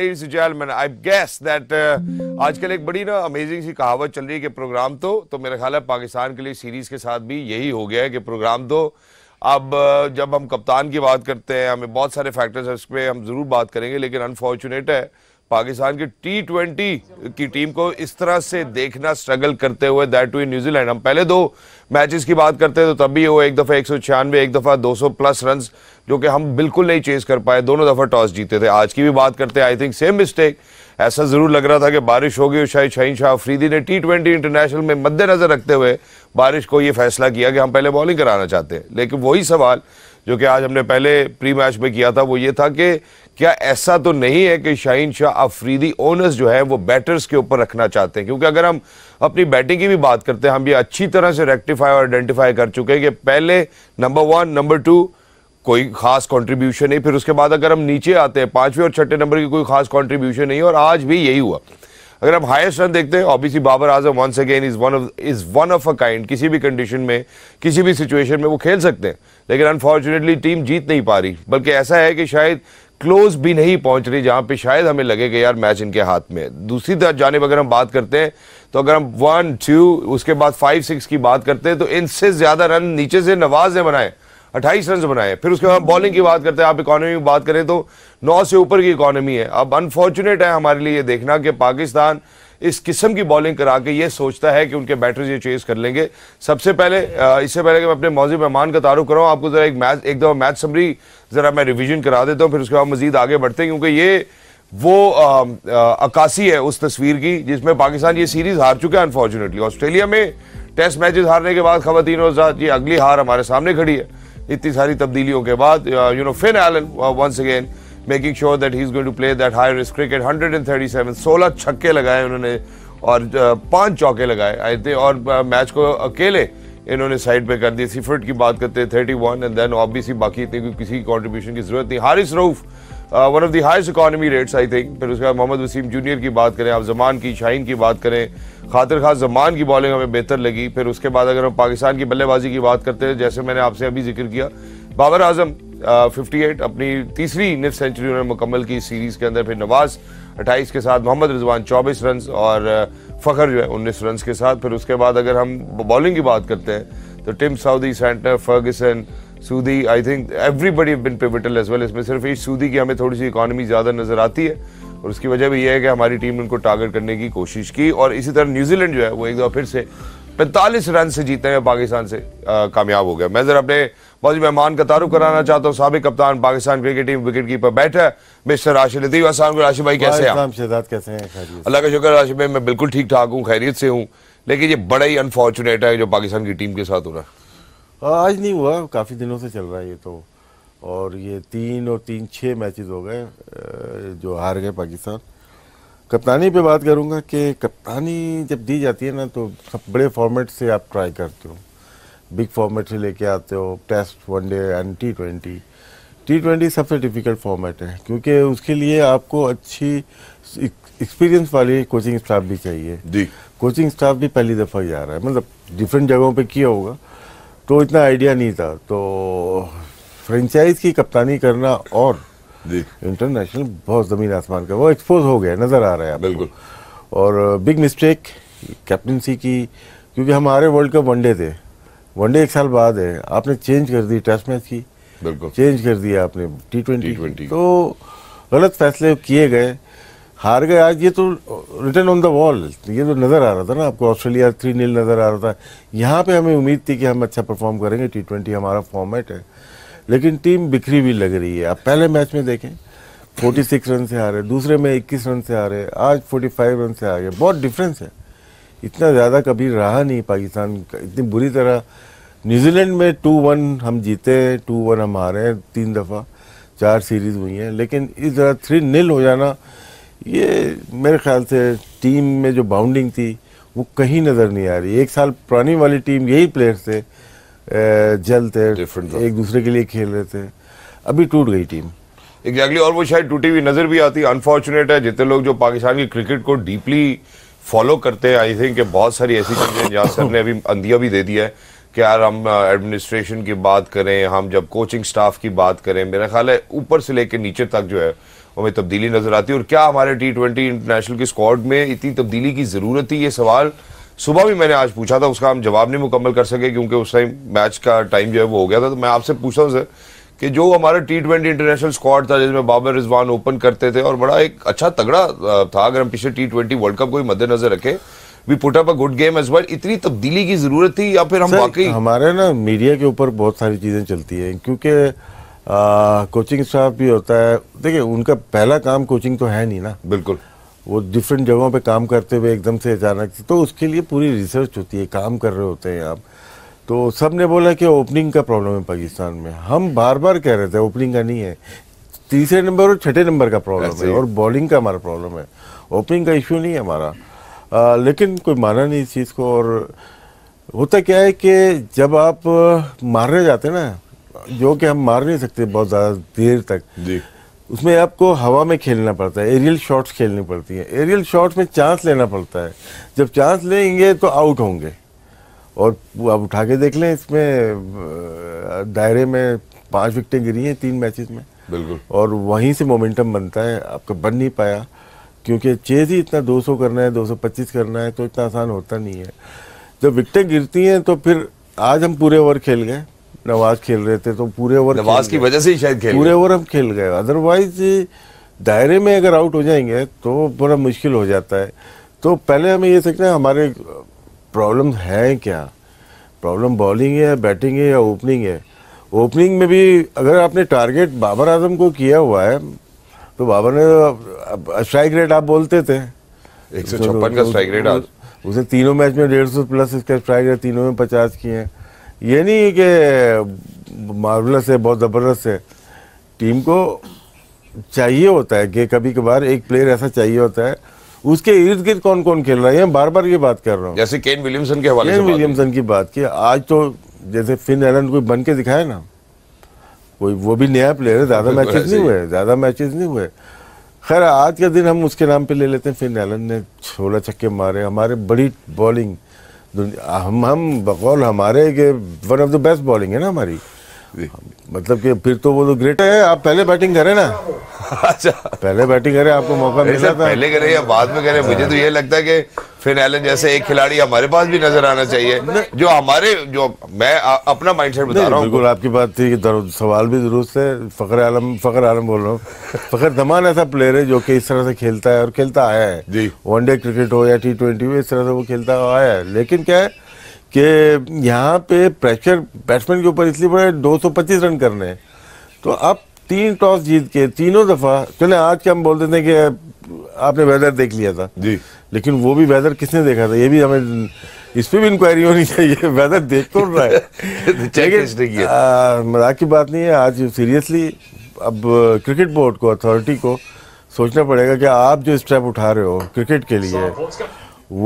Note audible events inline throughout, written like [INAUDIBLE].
ladies and gentlemen, I guess that uh, आजकल एक बड़ी ना अमेजिंग सी कहावत चल रही है कि प्रोग्राम तो तो मेरा ख्याल है पाकिस्तान के लिए सीरीज के साथ भी यही हो गया है कि प्रोग्राम तो अब uh, जब हम कप्तान की बात करते हैं हमें बहुत सारे फैक्टर्स हैं उस पर हम ज़रूर बात करेंगे लेकिन अनफॉर्चुनेट है पाकिस्तान की टी ट्वेंटी की टीम को इस तरह से देखना स्ट्रगल करते हुए दैट वी न्यूजीलैंड हम पहले दो मैचेस की बात करते हैं तो तब भी वो एक दफ़ा एक सौ छियानवे एक दफ़ा दो सौ प्लस रन जो कि हम बिल्कुल नहीं चेज कर पाए दोनों दफ़ा टॉस जीते थे आज की भी बात करते हैं आई थिंक सेम मिस्टेक ऐसा ज़रूर लग रहा था कि बारिश होगी और शायद शाहीन शाह अफरीदी ने टी ट्वेंटी इंटरनेशनल में मद्देनज़र रखते हुए बारिश को ये फैसला किया कि हम पहले बॉलिंग कराना चाहते हैं लेकिन वही सवाल जो कि आज हमने पहले प्री मैच में किया था वो ये था कि क्या ऐसा तो नहीं है कि शाहीन शाह अफरीदी ओनर्स जो है वो बैटर्स के ऊपर रखना चाहते हैं क्योंकि अगर हम अपनी बैटिंग की भी बात करते हैं हम ये अच्छी तरह से रेक्टिफाई और आइडेंटिफाई कर चुके हैं कि पहले नंबर वन नंबर टू कोई खास कंट्रीब्यूशन नहीं फिर उसके बाद अगर हम नीचे आते हैं पांचवें और छठे नंबर की कोई खास कंट्रीब्यूशन नहीं और आज भी यही हुआ अगर हम हाईएस्ट रन देखते हैं obviously Babar Azam once again is one of is one of a kind किसी भी कंडीशन में किसी भी सिचुएशन में वो खेल सकते हैं लेकिन अनफॉर्चुनेटली टीम जीत नहीं पा रही बल्कि ऐसा है कि शायद क्लोज भी नहीं पहुंच रही जहां पे शायद हमें लगे कि यार मैच इनके हाथ में दूसरी तरफ जानब अगर हम बात करते हैं तो अगर हम वन टू उसके बाद फाइव सिक्स की बात करते हैं तो इनसे ज़्यादा रन नीचे से नवाज ने बनाए अट्ठाईस रन बनाए फिर उसके बाद बॉलिंग की बात करते हैं आप इकोनॉमी की बात करें तो नौ से ऊपर की इकोनॉमी है अब अनफॉर्चुनेट है हमारे लिए ये देखना कि पाकिस्तान इस किस्म की बॉलिंग करा के ये सोचता है कि उनके बैटर्स ये चेज कर लेंगे सबसे पहले इससे पहले कि मैं अपने मौजूद मेहमान का तारुफ कराऊँ आपको ज़रा एक मैच एक दफ़ा मैच समरी ज़रा मैं रिविजन करा देता हूँ फिर उसके बाद मजीद आगे बढ़ते हैं क्योंकि ये वो अक्सी है उस तस्वीर की जिसमें पाकिस्तान ये सीरीज़ हार चुके हैं अनफॉर्चुनेटली ऑस्ट्रेलिया में टेस्ट मैचेस हारने के बाद खबर साथ ये अगली हार हमारे सामने खड़ी है इतनी सारी तब्दीलियों के बाद you know Finn Allen once again making sure that he is going to play that high risk cricket 137 सोलह छक्के लगाए उन्होंने और uh, पांच चौके लगाए आए थे और मैच uh, को अकेले इन्होंने साइड पे कर दी सीफर्ट की बात करते thirty one and then obviously बाकी इतनी किसी कॉन्ट्रीब्यूशन की जरूरत नहीं Haris Rauf one of the highest economy rates I think फिर उसके बाद मोहम्मद वसीम जूनियर की बात करें आप जमान की शाहीन की बात करें खातर खास जमान की बॉलिंग हमें बेहतर लगी फिर उसके बाद अगर हम पाकिस्तान की बल्लेबाजी की बात करते हैं जैसे मैंने आपसे अभी जिक्र किया Babar Azam fifty uh, eight अपनी तीसरी निफ सेंचुरी उन्होंने मुकम्मल की सीरीज़ के अंदर फिर नवाज़ अट्ठाईस के साथ मोहम्मद रिजवान चौबीस रन और uh, फ़खर जो है उन्नीस रन के साथ फिर उसके बाद अगर हम बॉलिंग की बात करते हैं तो Tim Southee Santner Ferguson Southee I think everybody been pivotal as well इसमें सिर्फ इस सूदी की हमें थोड़ी सी इकॉनमी ज़्यादा नज़र आती है और उसकी वजह भी यह है कि हमारी टीम ने उनको टारगेट करने की कोशिश की और इसी तरह न्यूजीलैंड जो है वो एक दफ़ा फिर से पैंतालीस रन से जीते हैं पाकिस्तान से कामयाब हो गया मैं जरा अपने मौजूद मेहमान का तारुफ कराना चाहता हूँ सबक कप्तान Pakistan cricket team wicket keeper बैठा है मिस्टर राशिद लतीफ असलम राशि भाई कैसे हैं अल्लाह का शुक्र राशि भाई मैं बिल्कुल ठीक ठाक हूँ खैरियत से हूँ लेकिन ये बड़ा ही अनफॉर्चुनेट है जो पाकिस्तान की टीम के साथ हो रहा है हाँ, आज नहीं हुआ काफ़ी दिनों से चल रहा है ये तो और ये तीन और तीन छः मैचेस हो गए जो हार गए पाकिस्तान कप्तानी पे बात करूँगा कि कप्तानी जब दी जाती है ना तो सब बड़े फॉर्मेट से आप ट्राई करते हो बिग फॉर्मेट से लेके आते हो test one day and T twenty T twenty सबसे डिफ़िकल्ट फॉर्मेट है क्योंकि उसके लिए आपको अच्छी एक्सपीरियंस वाली कोचिंग स्टाफ भी चाहिए जी कोचिंग स्टाफ भी पहली दफ़ा ही रहा है मतलब डिफरेंट जगहों पे किया होगा तो इतना आइडिया नहीं था तो फ्रेंचाइज की कप्तानी करना और इंटरनेशनल बहुत ज़मीन आसमान का वो एक्सपोज हो गया नज़र आ रहा है बिल्कुल और बिग मिस्टेक कैप्टनसी की क्योंकि हमारे वर्ल्ड कप वनडे थे वनडे एक साल बाद है आपने चेंज कर दी टेस्ट मैच की बिल्कुल चेंज कर दिया आपने टी ट्वेंटी तो गलत फैसले किए गए हार गए आज ये तो रिटर्न ऑन द वॉल ये तो नज़र आ रहा था ना आपको ऑस्ट्रेलिया थ्री नील नज़र आ रहा था यहाँ पे हमें उम्मीद थी कि हम अच्छा परफॉर्म करेंगे टी ट्वेंटी हमारा फॉर्मेट है लेकिन टीम बिखरी हुई लग रही है आप पहले मैच में देखें 46 रन से हारे दूसरे में 21 रन से हारे आज 45 रन से आ गए बहुत डिफरेंस है इतना ज़्यादा कभी रहा नहीं पाकिस्तान इतनी बुरी तरह न्यूजीलैंड में टू वन हम जीते हैं टू वन हम हारे हैं तीन दफ़ा चार सीरीज़ हुई हैं लेकिन इस तरह थ्री नील हो जाना ये मेरे ख्याल से टीम में जो बाउंडिंग थी वो कहीं नज़र नहीं आ रही एक साल पुरानी वाली टीम यही प्लेयर्स थे जल थे एक दूसरे के लिए खेल रहे थे अभी टूट गई टीम एग्जैक्टली और वो शायद टूटी हुई नज़र भी आती अनफॉर्चुनेट है जितने लोग जो पाकिस्तान की क्रिकेट को डीपली फॉलो करते हैं आई थिंक बहुत सारी ऐसी चीज़ें जहाँ सर ने अभी अंधिया भी दे दिया है कि यार हम एडमिनिस्ट्रेशन की बात करें हम जब कोचिंग स्टाफ की बात करें मेरा ख्याल है ऊपर से लेकर नीचे तक जो है हमें तब्दीली नजर आती है और क्या हमारे टी ट्वेंटी इंटरनेशनल की स्क्वाड में इतनी तब्दीली की जरूरत थी ये सवाल सुबह भी मैंने आज पूछा था उसका हम जवाब नहीं मुकम्मल कर सके क्योंकि उस टाइम मैच का टाइम जो है वो हो गया था तो मैं आपसे पूछा हूँ सर कि जो हमारा टी ट्वेंटी इंटरनेशनल स्क्वाड था जिसमें बाबर रिजवान ओपन करते थे और बड़ा एक अच्छा तगड़ा था अगर हम पिछले टी ट्वेंटी वर्ल्ड कप को मद्देनजर रखें we put up a good game as well इतनी तब्दीली की जरूरत थी या फिर हम वाकई हमारे ना मीडिया के ऊपर बहुत सारी चीजें चलती हैं क्योंकि कोचिंग स्टाफ भी होता है देखिए उनका पहला काम कोचिंग तो है नहीं ना बिल्कुल वो डिफरेंट जगहों पे काम करते हुए एकदम से अचानक तो उसके लिए पूरी रिसर्च होती है काम कर रहे होते हैं आप तो सब ने बोला कि ओपनिंग का प्रॉब्लम है पाकिस्तान में हम बार बार कह रहे थे ओपनिंग का नहीं है तीसरे नंबर और छठे नंबर का प्रॉब्लम है और बॉलिंग का हमारा प्रॉब्लम है ओपनिंग का इश्यू नहीं है हमारा आ, लेकिन कोई माना नहीं इस चीज़ को और होता क्या है कि जब आप मारने जाते ना जो कि हम मार नहीं सकते बहुत ज़्यादा देर तक जी उसमें आपको हवा में खेलना पड़ता है एरियल शॉट्स खेलनी पड़ती हैं एरियल शॉट्स में चांस लेना पड़ता है जब चांस लेंगे तो आउट होंगे और आप उठा के देख लें इसमें दायरे में पांच विकटें गिरी हैं तीन मैचेस में बिल्कुल और वहीं से मोमेंटम बनता है आपका बन नहीं पाया क्योंकि चेज ही इतना 200 करना है 225 करना है तो इतना आसान होता नहीं है जब विकटें गिरती हैं तो फिर आज हम पूरे ओवर खेल गए नवाज खेल रहे थे तो पूरे ओवर नवाज की वजह से ही शायद खेल पूरे ओवर हम खेल गए अदरवाइज दायरे में अगर आउट हो जाएंगे तो बड़ा मुश्किल हो जाता है तो पहले हमें ये सीखना है हमारे प्रॉब्लम हैं क्या प्रॉब्लम बॉलिंग है या बैटिंग है या ओपनिंग है ओपनिंग में भी अगर आपने टारगेट बाबर आजम को किया हुआ है तो बाबर ने स्ट्राइक रेट आप बोलते थे एक सौ छप्पन का स्ट्राइक रेट उसे तीनों मैच में डेढ़ सौ प्लस इसका स्ट्राइक रेट तीनों में पचास किए हैं ये नहीं कि मार्वलस है बहुत ज़बरदस्त है टीम को चाहिए होता है कि कभी कभार एक प्लेयर ऐसा चाहिए होता है उसके इर्द गिर्द कौन कौन खेल रहा है बार बार ये बात कर रहा हूँ जैसे केन विलियमसन के हवाले केन विलियमसन की बात की आज तो जैसे फिन एलन कोई बन के दिखाया ना कोई वो भी नया प्लेयर है ज़्यादा मैचेस [LAUGHS] नहीं हुए ज़्यादा मैच नहीं हुए खैर आज का दिन हम उसके नाम पे ले लेते हैं फिन एलन ने छोला छक्के मारे हमारे बड़ी बॉलिंग हम हम बकौल हमारे के one of the best bowling है ना हमारी मतलब कि फिर तो वो तो ग्रेट है आप पहले बैटिंग करें ना [LAUGHS] अच्छा पहले बैटिंग करें आपको मौका मिला था पहले करें या बाद में करें मुझे तो ये लगता है कि फिर एलन जैसे एक खिलाड़ी हमारे पास भी नजर आना चाहिए जो हमारे जो मैं आ, अपना माइंडसेट बता रहा हूँ बिल्कुल आपकी बात थी कि सवाल भी दुरुस्त है फ़खर आलम फ़खर आलम बोल रहा हूँ फ़खर दमान ऐसा प्लेयर है जो कि इस तरह से खेलता है और खेलता आया है जी वनडे क्रिकेट हो या टी ट्वेंटी हो इस तरह से वो खेलता आया है लेकिन क्या है कि यहाँ पे प्रेशर बैट्समैन के ऊपर इसलिए पड़ा है दो रन करने हैं तो आप तीन टॉस जीत के तीनों दफा चले आज के हम बोलते थे कि आपने वेदर देख लिया था जी लेकिन वो भी वेदर किसने देखा था ये भी हमें इस पर भी इंक्वायरी होनी चाहिए वेदर [LAUGHS] देख तो रहा है [LAUGHS] तो मजाक की बात नहीं है आज सीरियसली अब क्रिकेट बोर्ड को अथॉरिटी को सोचना पड़ेगा कि आप जो स्टेप उठा रहे हो क्रिकेट के लिए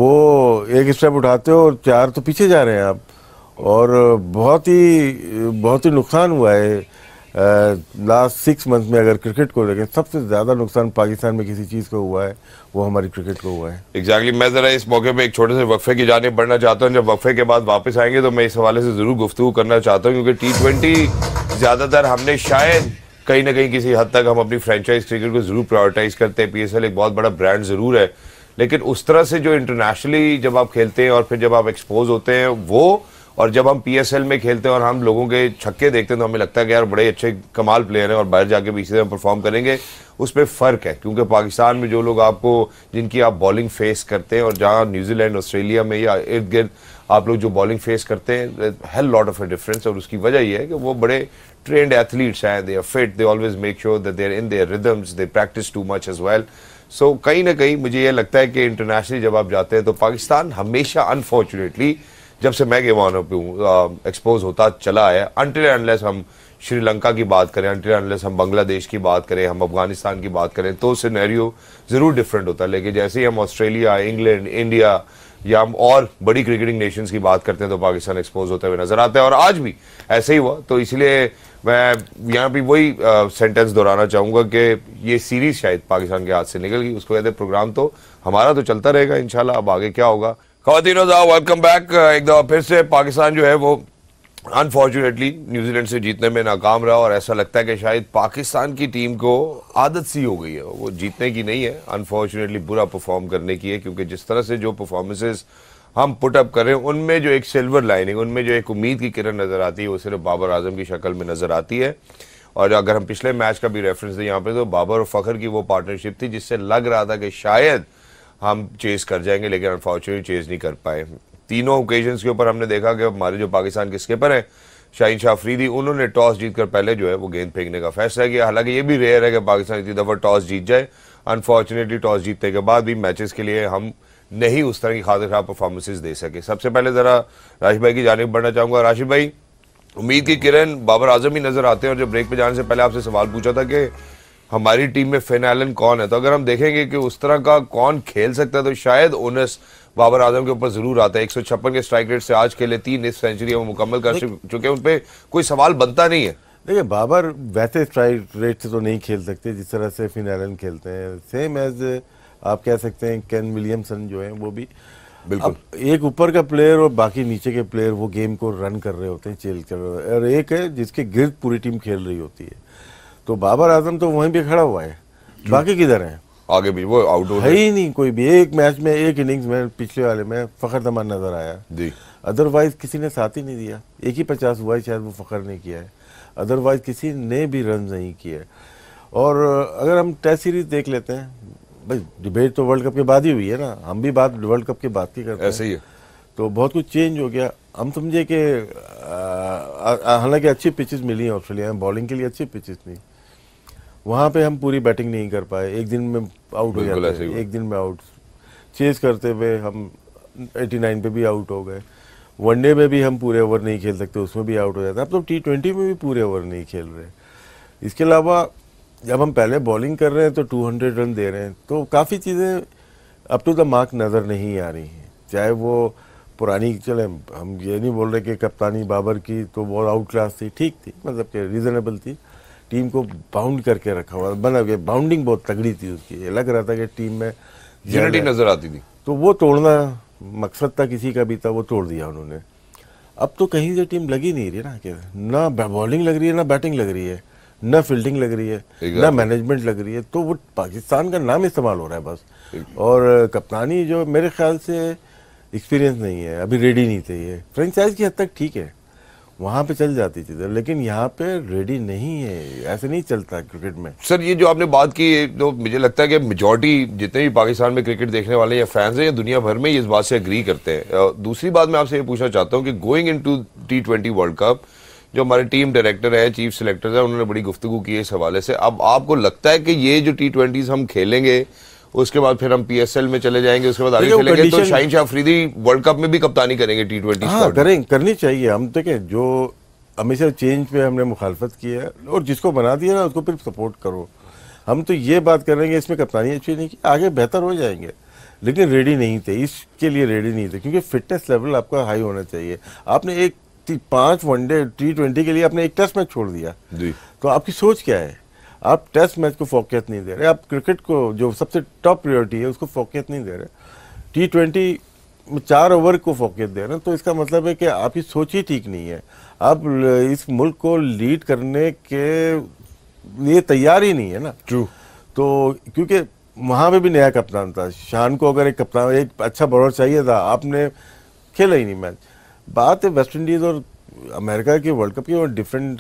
वो एक स्टेप उठाते हो और चार तो पीछे जा रहे हैं आप और बहुत ही बहुत ही नुकसान हुआ है लास्ट सिक्स मंथ में अगर क्रिकेट को देखें सबसे ज़्यादा नुकसान पाकिस्तान में किसी चीज़ को हुआ है वो हमारी क्रिकेट को हुआ है एग्जैक्टली exactly. मैं ज़रा इस मौके पे एक छोटे से वक्फे की जाने बढ़ना चाहता हूँ जब वक्फे के बाद वापस आएंगे तो मैं इस हवाले से ज़रूर गुफ्तु करना चाहता हूँ क्योंकि टी ट्वेंटी ज़्यादातर हमने शायद कहीं ना कहीं किसी हद तक हम अपनी फ्रेंचाइज क्रिकेट को ज़रूर प्रायोरिटाइज करते हैं पी एक बहुत बड़ा ब्रांड ज़रूर है लेकिन उस तरह से जो इंटरनेशनली जब आप खेलते हैं और फिर जब आप एक्सपोज होते हैं वो और जब हम पी में खेलते हैं और हम लोगों के छक्के देखते हैं तो हमें लगता है कि यार बड़े अच्छे कमाल प्लेयर हैं और बाहर जाके भी इसी तरह परफॉर्म करेंगे उस पर फ़र्क है क्योंकि पाकिस्तान में जो लोग आपको जिनकी आप बॉलिंग फेस करते हैं और जहाँ न्यूजीलैंड ऑस्ट्रेलिया में या इर्द गिर्द आप लोग जो बॉलिंग फेस करते हैं hell lot of a difference और उसकी वजह यह है कि वो बड़े ट्रेंड एथलीट्स हैं they are fit they always make sure that they're in their rhythms they practise too much as well so कहीं ना कहीं मुझे ये लगता है कि इंटरनेशनली जब आप जाते हैं तो पाकिस्तान हमेशा अनफॉर्चुनेटली जब से मैं गेवानो पे हूँ एक्सपोज होता चला है अनटिल अनलेस हम श्रीलंका की बात करें अनटिल अनलेस हम बांग्लादेश की बात करें हम अफगानिस्तान की बात करें तो सिनेरियो ज़रूर डिफरेंट होता है लेकिन जैसे ही हम ऑस्ट्रेलिया इंग्लैंड इंडिया या हम और बड़ी क्रिकेटिंग नेशंस की बात करते हैं तो पाकिस्तान एक्सपोज होते हुए नजर आते हैं और आज भी ऐसे ही हुआ तो इसलिए मैं यहाँ भी वही सेंटेंस दोहराना चाहूँगा कि ये सीरीज शायद पाकिस्तान के हाथ से निकल गई उसको कहते प्रोग्राम तो हमारा तो चलता रहेगा इनशाला अब आगे क्या होगा खातिन वेलकम बैक एक दफ़ा फिर से पाकिस्तान जो है वो अनफॉर्चुनेटली न्यूजीलैंड से जीतने में नाकाम रहा और ऐसा लगता है कि शायद पाकिस्तान की टीम को आदत सी हो गई है वो जीतने की नहीं है अनफॉर्चुनेटली बुरा परफॉर्म करने की है क्योंकि जिस तरह से जो परफॉर्मेंसेस हम पुटअप अप करें उनमें जो एक सिल्वर लाइनिंग उनमें जो एक उम्मीद की किरण नज़र आती है वो सिर्फ बाबर आजम की शक्ल में नज़र आती है और अगर हम पिछले मैच का भी रेफरेंस दें यहाँ पे तो बाबर और फखर की वो पार्टनरशिप थी जिससे लग रहा था कि शायद हम चेज कर जाएंगे लेकिन अनफॉर्चुनेटली चेज नहीं कर पाए तीनों ओकेजन के ऊपर हमने देखा कि हमारे जो पाकिस्तान के स्किपर हैं शाहिन शाह अफरीदी उन्होंने टॉस जीत कर पहले जो है वो गेंद फेंकने का फैसला किया हालांकि ये भी रेयर है कि पाकिस्तान इतनी दफ़ा टॉस जीत जाए अनफॉर्चुनेटली टॉस जीतने के बाद भी मैचेस के लिए हम नहीं उस तरह की खातिर खराब परफॉर्मेंसेज दे सके सबसे पहले ज़रा राशिद भाई की जानब बढ़ना चाहूँगा राशिद भाई उम्मीद की किरण बाबर आजम ही नज़र आते हैं और जब ब्रेक पे जाने से पहले आपसे सवाल पूछा था कि हमारी टीम में फिन एलन कौन है तो अगर हम देखेंगे कि उस तरह का कौन खेल सकता है तो शायद ओनस बाबर आजम के ऊपर जरूर आता है एक के स्ट्राइक रेट से आज खेले तीन इस सेंचुरी वो मुकम्मल कर चुके हैं उन पर कोई सवाल बनता नहीं है देखिए बाबर वैसे स्ट्राइक रेट से तो नहीं खेल सकते जिस तरह से फिन एलन खेलते हैं सेम एज आप कह सकते हैं कैन विलियमसन जो है वो भी बिल्कुल एक ऊपर का प्लेयर और बाकी नीचे के प्लेयर वो गेम को रन कर रहे होते हैं चेल कर रहे होते हैं और एक है जिसके गिर्द पूरी टीम खेल रही होती है तो बाबर आजम तो वहीं पर खड़ा हुआ है बाकी किधर है आगे भी वो आउटडोर है ही नहीं कोई भी एक मैच में एक इनिंग्स में पिछले वाले में फखर तमान नजर आया जी अदरवाइज किसी ने साथ ही नहीं दिया एक ही पचास हुआ है शायद वो फखर ने किया है अदरवाइज किसी ने भी रन नहीं किया है और अगर हम टेस्ट सीरीज देख लेते हैं भाई डिबेट तो वर्ल्ड कप के बाद ही हुई है ना हम भी बात वर्ल्ड कप के बाद की करते ऐसे ही है तो बहुत कुछ चेंज हो गया हम समझे कि हालांकि अच्छी पिचेस मिली हैं ऑस्ट्रेलिया में बॉलिंग के लिए अच्छी पिचेस मिली वहाँ पे हम पूरी बैटिंग नहीं कर पाए एक दिन में आउट हो जाते हैं एक दिन में आउट चेस करते हुए हम 89 पे भी आउट हो गए वनडे में भी हम पूरे ओवर नहीं खेल सकते उसमें भी आउट हो जाते हैं अब तो टी ट्वेंटी में भी पूरे ओवर नहीं खेल रहे इसके अलावा जब हम पहले बॉलिंग कर रहे हैं तो 200 रन दे रहे हैं तो काफ़ी चीज़ें अप टू द मार्क नज़र नहीं आ रही हैं चाहे वो पुरानी चले हम ये नहीं बोल रहे कि कप्तानी बाबर की तो बहुत आउट क्लास थी ठीक थी मतलब कि रीज़नेबल थी टीम को बाउंड करके रखा हुआ बना गया बाउंडिंग बहुत तगड़ी थी उसकी लग रहा था कि टीम में यूनिटी नजर आती थी तो वो तोड़ना मकसद था किसी का भी था वो तोड़ दिया उन्होंने अब तो कहीं से टीम लगी नहीं रही ना कि ना बॉलिंग लग रही है ना बैटिंग लग रही है ना फील्डिंग लग रही है ना मैनेजमेंट लग रही है तो वो पाकिस्तान का नाम इस्तेमाल हो रहा है बस और कप्तानी जो मेरे ख्याल से एक्सपीरियंस नहीं है अभी रेडी नहीं थे ये फ्रेंचाइज की हद तक ठीक है वहाँ पे चल जाती थी तो, लेकिन यहाँ पे रेडी नहीं है ऐसे नहीं चलता क्रिकेट में सर ये जो आपने बात की तो मुझे लगता है कि मेजोरिटी जितने भी पाकिस्तान में क्रिकेट देखने वाले या फैंस हैं या दुनिया भर में इस बात से एग्री करते हैं दूसरी बात मैं आपसे ये पूछना चाहता हूँ कि going in T twenty world cup जो हमारे टीम डायरेक्टर है चीफ सेलेक्टर है उन्होंने बड़ी गुफ्तु की है इस हवाले से अब आपको लगता है कि ये जो टी ट्वेंटीज़ हम खेलेंगे उसके बाद फिर हम पीएसएल में चले जाएंगे उसके बाद आगे चलेंगे तो शाहिन शाह अफरीदी वर्ल्ड कप में भी कप्तानी करेंगे टी ट्वेंटी हाँ, करें करनी चाहिए हम देखें जो हमेशा चेंज पे हमने मुखालफत की है और जिसको बना दिया ना उसको फिर सपोर्ट करो हम तो ये बात करेंगे इसमें कप्तानी अच्छी नहीं की आगे बेहतर हो जाएंगे लेकिन रेडी नहीं थे इसके लिए रेडी नहीं थे क्योंकि फिटनेस लेवल आपका हाई होना चाहिए आपने एक पाँच वनडे टी ट्वेंटी के लिए आपने एक टेस्ट मैच छोड़ दिया तो आपकी सोच क्या है आप टेस्ट मैच को फोकियत नहीं दे रहे आप क्रिकेट को जो सबसे टॉप प्रियोरिटी है उसको फोकियत नहीं दे रहे टी ट्वेंटी चार ओवर को फोकियत दे रहे हैं तो इसका मतलब है कि आपकी सोच ही ठीक नहीं है आप इस मुल्क को लीड करने के लिए तैयार ही नहीं है ना ट्रू तो क्योंकि वहाँ पे भी नया कप्तान था शान को अगर एक कप्तान एक अच्छा बॉलर चाहिए था आपने खेला ही नहीं मैच बात है वेस्ट इंडीज़ और अमेरिका के वर्ल्ड कप की डिफरेंट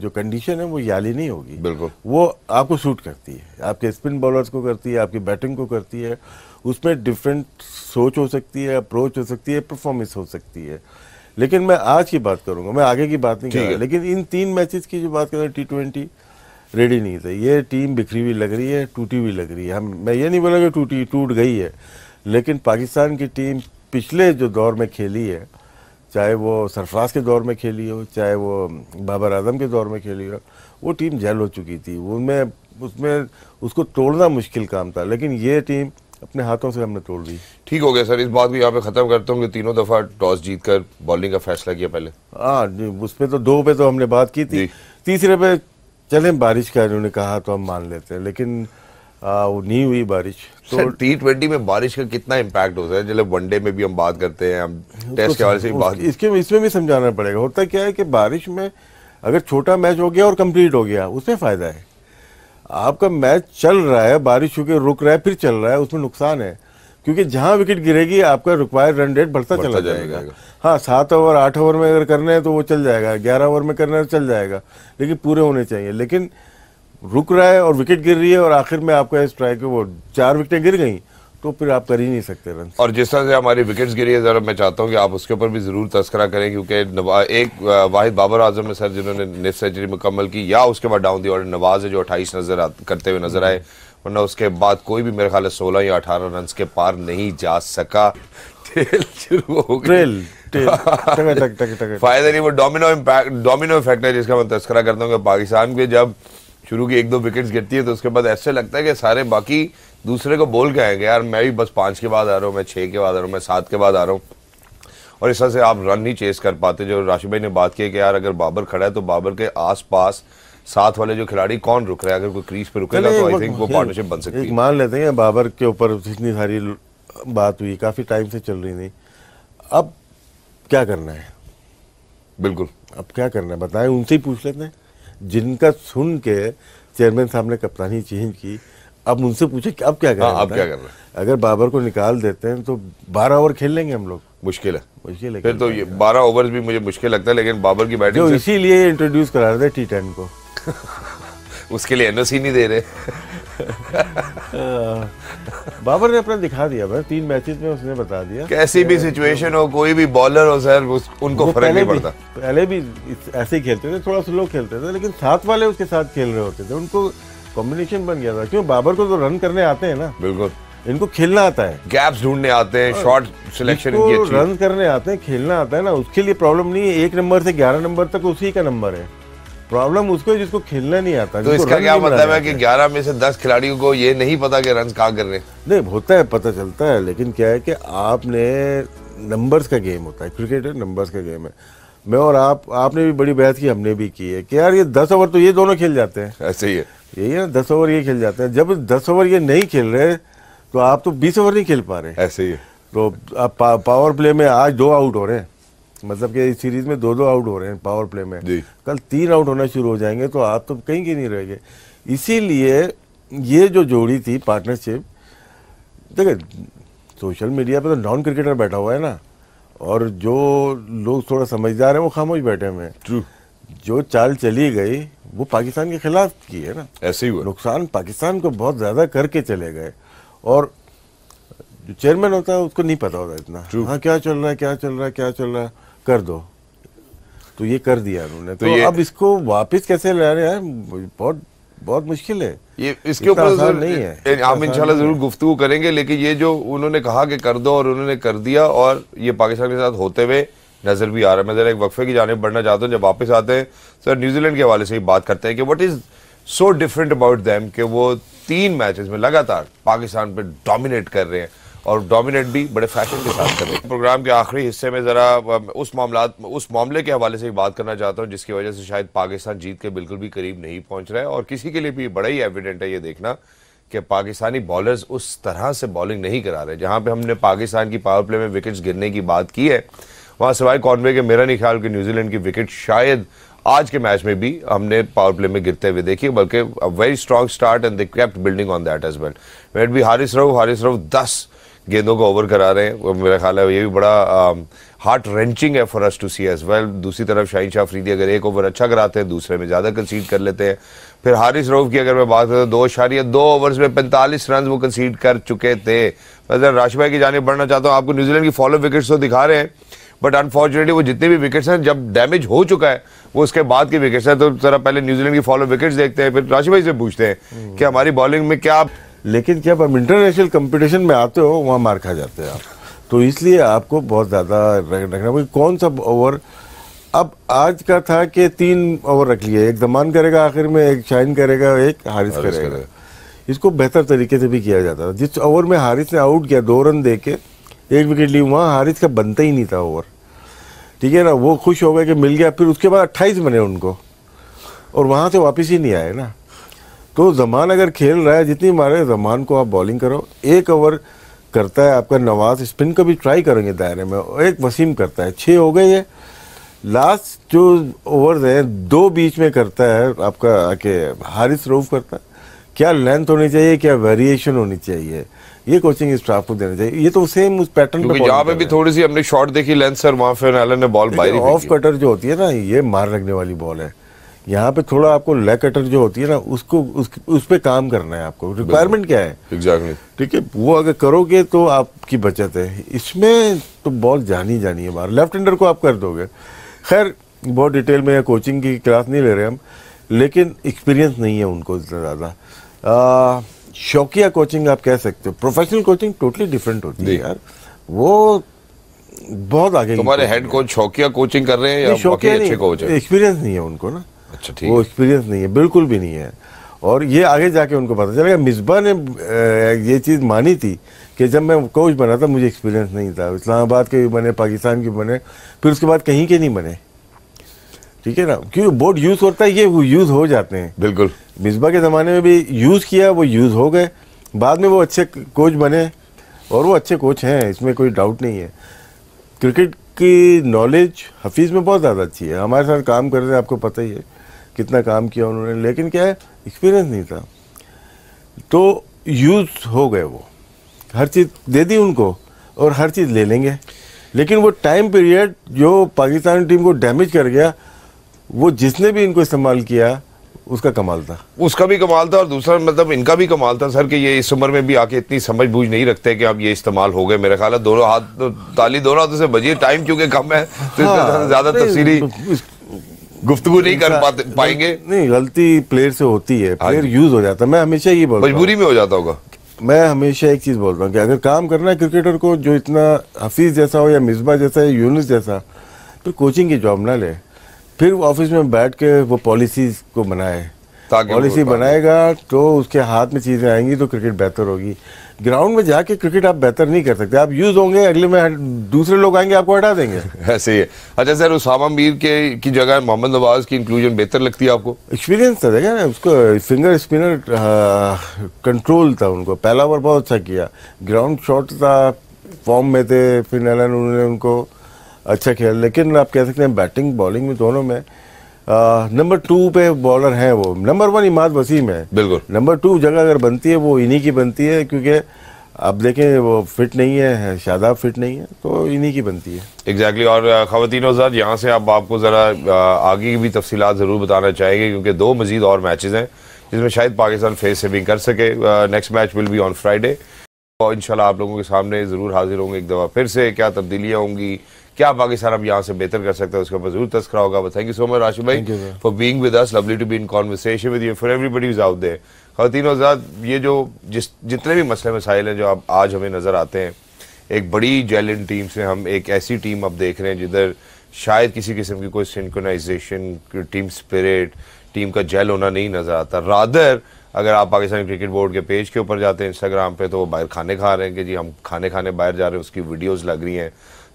जो कंडीशन है वो याली नहीं होगी बिल्कुल वो आपको सूट करती है आपके स्पिन बॉलर्स को करती है आपकी बैटिंग को करती है उसमें डिफरेंट सोच हो सकती है अप्रोच हो सकती है परफॉर्मेंस हो सकती है लेकिन मैं आज की बात करूंगा मैं आगे की बात नहीं करूँगा लेकिन इन तीन मैचेस की जो बात करें टी ट्वेंटी रेडी नहीं थे ये टीम बिखरी हुई लग रही है टूटी हुई लग रही है हम मैं ये नहीं बोला कि टूटी टूट गई है लेकिन पाकिस्तान की टीम पिछले जो दौर में खेली है चाहे वो सरफराज के दौर में खेली हो चाहे वो बाबर आजम के दौर में खेली हो वो टीम जैल हो चुकी थी उनमें उसमें उसको तोड़ना मुश्किल काम था लेकिन ये टीम अपने हाथों से हमने तोड़ दी ठीक हो गया सर इस बात को यहाँ पे ख़त्म करता हूँ कि तीनों दफ़ा टॉस जीत कर बॉलिंग का फैसला किया पहले हाँ उस पर तो दो पे तो हमने बात की थी तीसरे पे चले बारिश का इन्होंने कहा तो हम मान लेते हैं लेकिन आ, वो नहीं हुई बारिश तो टी ट्वेंटी में बारिश का कितना इम्पैक्ट होता है जब वनडे में भी हम बात करते हैं हम टेस्ट के से बात इसके इसमें भी समझाना पड़ेगा होता क्या है कि बारिश में अगर छोटा मैच हो गया और कंप्लीट हो गया उसमें फ़ायदा है आपका मैच चल रहा है बारिश होकर रुक रहा है फिर चल रहा है उसमें नुकसान है क्योंकि जहाँ विकेट गिरेगी आपका रिक्वायर्ड रन रेट बढ़ता चला जाएगा, जाएगा। हाँ सात ओवर आठ ओवर में अगर करना है तो वो चल जाएगा ग्यारह ओवर में करना है तो चल जाएगा लेकिन पूरे होने चाहिए लेकिन रुक रहा है और विकेट गिर रही है और आखिर में आपका स्ट्राइक वो चार विकेटें गिर गई तो फिर आप कर ही नहीं सकते रन और जिस तरह से हमारी विकेट्स गिरी है ज़रा मैं चाहता हूँ कि आप उसके ऊपर भी ज़रूर तस्करा करें क्योंकि एक वाहिद बाबर आजम है सर जिन्होंने नेट सेंचुरी मुकम्मल की या उसके बाद डाउन दी और नवाज है जो अट्ठाईस नजर करते हुए नजर आए वरना उसके बाद कोई भी मेरे ख्याल है सोलह या अठारह रन के पार नहीं जा सका [LAUGHS] [LAUGHS] फायदा नहीं वो डोमिनो इम्पैक्ट डोमिनो इफेक्ट है जिसका मैं तस्करा करता हूँ कि पाकिस्तान के जब शुरू की एक दो विकेट्स गिरती है तो उसके बाद ऐसे लगता है कि सारे बाकी दूसरे को बोल के आएंगे यार मैं भी बस पाँच के बाद आ रहा हूँ मैं छः के बाद आ रहा हूँ मैं सात के बाद आ रहा हूँ और इस तरह से आप रन ही चेस कर पाते जो राशि भाई ने बात की कि यार अगर बाबर खड़ा है तो बाबर के आस पास साथ वाले जो खिलाड़ी कौन रुक रहे हैं अगर कोई क्रीज पर रुकेगा तो आई थिंक वो पार्टनरशिप बन सकती है मान लेते हैं बाबर के ऊपर इतनी सारी बात हुई काफ़ी टाइम से चल रही थी अब क्या करना है बिल्कुल अब क्या करना है बताएं उनसे ही पूछ लेते हैं जिनका सुन के चेयरमैन साहब ने कप्तानी चेंज की अब उनसे पूछे कि अब क्या कर हाँ, अब क्या रहे हैं अगर बाबर को निकाल देते हैं तो बारह ओवर खेल लेंगे हम लोग मुश्किल है मुश्किल है फिर तो ये बारह ओवर भी मुझे मुश्किल लगता है लेकिन बाबर की बैटिंग इसीलिए इंट्रोड्यूस करा रहे थे टी टेन को [LAUGHS] उसके लिए एनओसी नहीं दे रहे [LAUGHS] बाबर ने अपना दिखा दिया भाई तीन मैचेस में उसने बता दिया कैसी भी सिचुएशन हो कोई भी बॉलर हो सर उनको फर्क नहीं पड़ता पहले भी ऐसे ही खेलते थे थोड़ा स्लो खेलते थे लेकिन साथ वाले उसके साथ खेल रहे होते थे उनको कॉम्बिनेशन बन गया था क्यों बाबर को तो रन करने आते हैं ना बिल्कुल इनको खेलना आता है गैप्स ढूंढने आते हैं शॉर्ट सिलेक्शन रन करने आते हैं खेलना आता है ना उसके लिए प्रॉब्लम नहीं है एक नंबर से ग्यारह नंबर तक उसी का नंबर है प्रॉब्लम उसको है जिसको खेलना नहीं आता तो इसका क्या मतलब है कि 11 में से 10 खिलाड़ियों को ये नहीं पता कि रन कहाँ कर रहे हैं नहीं होता है पता चलता है लेकिन क्या है कि आपने नंबर्स का गेम होता है क्रिकेट नंबर्स का गेम है मैं और आप आपने भी बड़ी बहस की हमने भी की है कि यार ये दस ओवर तो ये दोनों खेल जाते हैं ऐसे हाँ, ही है यही है ना दस ओवर ये खेल जाते हैं जब दस ओवर ये नहीं खेल रहे तो आप तो बीस ओवर नहीं खेल पा रहे ऐसे हाँ, ही है तो आप पावर प्ले में आज दो आउट हो रहे हैं मतलब कि इस सीरीज में दो दो आउट हो रहे हैं पावर प्ले में कल तीन आउट होना शुरू हो जाएंगे तो आप तो कहीं के नहीं रहेंगे इसीलिए ये जो जोड़ी थी पार्टनरशिप देखिए सोशल मीडिया पे तो नॉन क्रिकेटर बैठा हुआ है ना और जो लोग थोड़ा समझदार हैं वो खामोश बैठे हुए हैं जो चाल चली गई वो पाकिस्तान के खिलाफ की है ना ऐसे ही हुआ नुकसान पाकिस्तान को बहुत ज़्यादा करके चले गए और जो चेयरमैन होता है उसको नहीं पता होता इतना हाँ क्या चल रहा है क्या चल रहा है क्या चल रहा है कर दो तो ये कर दिया उन्होंने तो, तो अब इसको वापस कैसे ला रहे हैं बहुत बहुत मुश्किल है ये इसके ऊपर नहीं है आप इंशाल्लाह जरूर गुफ्तु करेंगे लेकिन ये जो उन्होंने कहा कि कर दो और उन्होंने कर दिया और ये पाकिस्तान के साथ होते हुए नज़र भी आ रहा है मैं ज़रा एक वक्फे की जाने बढ़ना चाहता हूँ जब वापस आते हैं सर तो न्यूजीलैंड के हवाले से ही बात करते हैं कि what is so different about them कि वो तीन मैचेस में लगातार पाकिस्तान पर डोमिनेट कर रहे हैं और डोमिनेट भी बड़े फैशन के साथ करें प्रोग्राम के आखिरी हिस्से में ज़रा उस मामला उस मामले के हवाले से बात करना चाहता हूँ जिसकी वजह से शायद पाकिस्तान जीत के बिल्कुल भी करीब नहीं पहुँच रहा है और किसी के लिए भी बड़ा ही एविडेंट है ये देखना कि पाकिस्तानी बॉलर्स उस तरह से बॉलिंग नहीं करा रहे जहाँ पर हमने पाकिस्तान की पावर प्ले में विकेट्स गिरने की बात की है वहाँ सिवाय कॉनवे के मेरा नहीं ख्याल कि न्यूजीलैंड की विकेट शायद आज के मैच में भी हमने पावर प्ले में गिरते हुए देखी बल्कि very strong start and they building on that as well वेट बी हारिस रव हारिस रव दस गेंदों को ओवर करा रहे हैं मेरा ख्याल है ये भी बड़ा हार्ट um, रेंचिंग है for us to see as well दूसरी तरफ शाहिन शाह फरीदी अगर एक ओवर अच्छा कराते हैं दूसरे में ज़्यादा कंसीड कर लेते हैं फिर हारिस रऊफ की अगर मैं बात करूँ दो शारिया दो ओवर्स में पैंतालीस रन वो कंसीड कर चुके थे मैं राशि भाई की जानब बढ़ना चाहता हूँ आपको न्यूजीलैंड की फॉलो विकेट्स तो दिखा रहे हैं बट अनफॉर्चुनेटली वो जितने भी विकेट्स हैं जब डैमेज हो चुका है वो उसके बाद के विकेट्स हैं तो जरा पहले न्यूजीलैंड की फॉलो विकेट्स देखते हैं फिर राशि भाई से पूछते हैं कि हमारी बॉलिंग में क्या लेकिन जब हम इंटरनेशनल कंपटीशन में आते हो वहाँ मार खा जाते हैं आप तो इसलिए आपको बहुत ज़्यादा रखना क्योंकि कौन सा ओवर अब आज का था कि तीन ओवर रख लिए एक दमान करेगा आखिर में एक शाइन करेगा एक हारिस करेगा।, करेगा इसको बेहतर तरीके से भी किया जाता था जिस ओवर में हारिस ने आउट किया दो रन दे के एक विकेट ली वहाँ हारिस का बनता ही नहीं था ओवर ठीक है ना वो खुश हो गए कि मिल गया फिर उसके बाद अट्ठाईस बने उनको और वहाँ से वापस ही नहीं आए ना तो जमान अगर खेल रहा है जितनी मारे जमान को आप बॉलिंग करो एक ओवर करता है आपका नवाज स्पिन का भी ट्राई करेंगे दायरे में एक वसीम करता है छः हो गए हैं लास्ट जो ओवर हैं दो बीच में करता है आपका आके हारिस रूफ करता है क्या लेंथ होनी चाहिए क्या वेरिएशन होनी चाहिए ये कोचिंग स्टाफ को देना चाहिए ये तो सेम उस पैटर्न पे पे भी थोड़ी सी हमने शॉट देखी लेंथ सर वहाँ फिर एलन ने बॉल ऑफ कटर जो होती है ना ये मार लगने वाली बॉल है यहाँ पे थोड़ा आपको लेकटर जो होती है ना उसको उस, उस पर काम करना है आपको रिक्वायरमेंट क्या है एग्जैक्टली ठीक है वो अगर करोगे तो आपकी बचत है इसमें तो बॉल जानी जानी है बाहर लेफ्ट हैंडर को आप कर दोगे खैर बहुत डिटेल में कोचिंग की क्लास नहीं ले रहे हम लेकिन एक्सपीरियंस नहीं है उनको इतना ज़्यादा शौकिया कोचिंग आप कह सकते हो प्रोफेशनल कोचिंग टोटली डिफरेंट होती है यार वो बहुत आगे तुम्हारे हेड कोच शौकिया कोचिंग कर रहे हैं या अच्छे कोच एक्सपीरियंस नहीं है उनको ना अच्छा ठीक वो एक्सपीरियंस नहीं है बिल्कुल भी नहीं है और ये आगे जाके उनको पता चलेगा मिसबा ने ये चीज़ मानी थी कि जब मैं कोच बना था मुझे एक्सपीरियंस नहीं था इस्लामाबाद के भी बने पाकिस्तान के बने फिर उसके बाद कहीं के नहीं बने ठीक है ना क्यों बोर्ड यूज़ होता है ये वो यूज़ हो जाते हैं बिल्कुल मिसबा के ज़माने में भी यूज़ किया वो यूज़ हो गए बाद में वो अच्छे कोच बने और वो अच्छे कोच हैं इसमें कोई डाउट नहीं है क्रिकेट की नॉलेज हफीज़ में बहुत ज़्यादा अच्छी है हमारे साथ काम कर रहे हैं आपको पता ही है कितना काम किया उन्होंने लेकिन क्या है एक्सपीरियंस नहीं था तो यूज हो गए वो हर चीज़ दे दी उनको और हर चीज़ ले लेंगे लेकिन वो टाइम पीरियड जो पाकिस्तान टीम को डैमेज कर गया वो जिसने भी इनको इस्तेमाल किया उसका कमाल था उसका भी कमाल था और दूसरा मतलब इनका भी कमाल था सर कि ये इस उम्र में भी आके इतनी समझ बूझ नहीं रखते कि अब ये इस्तेमाल हो गए मेरे ख्याल है दोनों हाथ ताली दोनों हाथों से बजिए टाइम क्योंकि कम है तो हाँ, ज़्यादा तफसी गुफ्तगु नहीं कर पाते पाएंगे नहीं गलती प्लेयर से होती है प्लेयर हाँ यूज हो जाता है मैं हमेशा ये बोलता मजबूरी में हो जाता होगा मैं हमेशा एक चीज़ बोलता हूँ कि अगर काम करना है क्रिकेटर को जो इतना हफीज़ जैसा हो या मिसबा जैसा या यूनिस जैसा फिर कोचिंग की जॉब ना ले फिर ऑफिस में बैठ के वो पॉलिसीज को बनाए पॉलिसी बनाएगा तो उसके हाथ में चीज़ें आएंगी तो क्रिकेट बेहतर होगी ग्राउंड में जाके क्रिकेट आप बेहतर नहीं कर सकते आप यूज होंगे अगले में दूसरे लोग आएंगे आपको हटा देंगे [LAUGHS] ऐसे ही है अच्छा सर उसामा मीर के की जगह मोहम्मद नवाज की इंक्लूजन बेहतर लगती है आपको एक्सपीरियंस था देखा ना उसको फिंगर स्पिनर कंट्रोल था उनको पहला ओवर बहुत अच्छा किया ग्राउंड शॉट था फॉर्म में थे फिर उन्होंने उनको अच्छा खेला लेकिन आप कह सकते हैं बैटिंग बॉलिंग में दोनों में नंबर टू पे बॉलर हैं वो नंबर वन इमाद वसीम है बिल्कुल नंबर टू जगह अगर बनती है वो इन्हीं की बनती है क्योंकि अब देखें वो फिट नहीं है शादाब फिट नहीं है तो इन्हीं की बनती है एग्जैक्टली exactly. और ख़वान आजाद यहाँ से आप आपको ज़रा आगे की भी तफसीत ज़रूर बताना चाहेंगे क्योंकि दो मजीद और मैचेज़ हैं जिसमें शायद पाकिस्तान फेस सेविंग कर सके next match will be on Friday और इन आप लोगों के सामने ज़रूर हाजिर होंगे एक दफ़ा फिर से क्या तब्दीलियाँ होंगी क्या पाकिस्तान अब यहाँ से बेहतर कर सकता है उसका जरूर तस्करा होगा thank you so much Rashi भाई for being with lovely to be in conversation with you for everybody is out there खातिन आजाद ये जो जिस जितने भी मसले मसाइल हैं जो आप आज हमें नज़र आते हैं एक बड़ी इन टीम से हम एक ऐसी टीम अब देख रहे हैं जिधर शायद किसी किस्म की कोई सिंकोनाइजेशन टीम स्पिरिट टीम का जेल होना नहीं नज़र आता रादर अगर आप पाकिस्तान क्रिकेट बोर्ड के पेज के ऊपर जाते हैं इंस्टाग्राम पे तो वो बाहर खाने खा रहे हैं कि जी हम खाने खाने बाहर जा रहे हैं उसकी वीडियोस लग रही हैं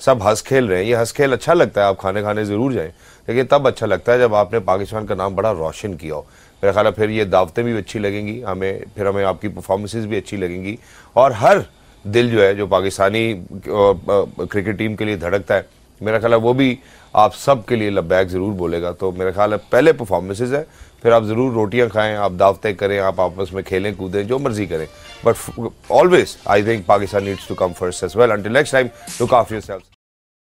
सब हंस खेल रहे हैं ये हंस खेल अच्छा लगता है आप खाने खाने ज़रूर जाएँ लेकिन तब अच्छा लगता है जब आपने पाकिस्तान का नाम बड़ा रोशन किया हो मेरा ख्याल है फिर ये दावतें भी अच्छी लगेंगी हमें फिर हमें आपकी परफॉर्मेंसेज भी अच्छी लगेंगी और हर दिल जो है जो पाकिस्तानी क्रिकेट टीम के लिए धड़कता है मेरा ख्याल है वो भी आप सब के लिए लबैक ज़रूर बोलेगा तो मेरा ख्याल है पहले परफॉर्मेंसेज है फिर आप ज़रूर रोटियाँ खाएँ आप दावतें करें आप आपस में खेलें कूदें जो मर्जी करें but always I think Pakistan needs to come first as well until next time to काफ़ी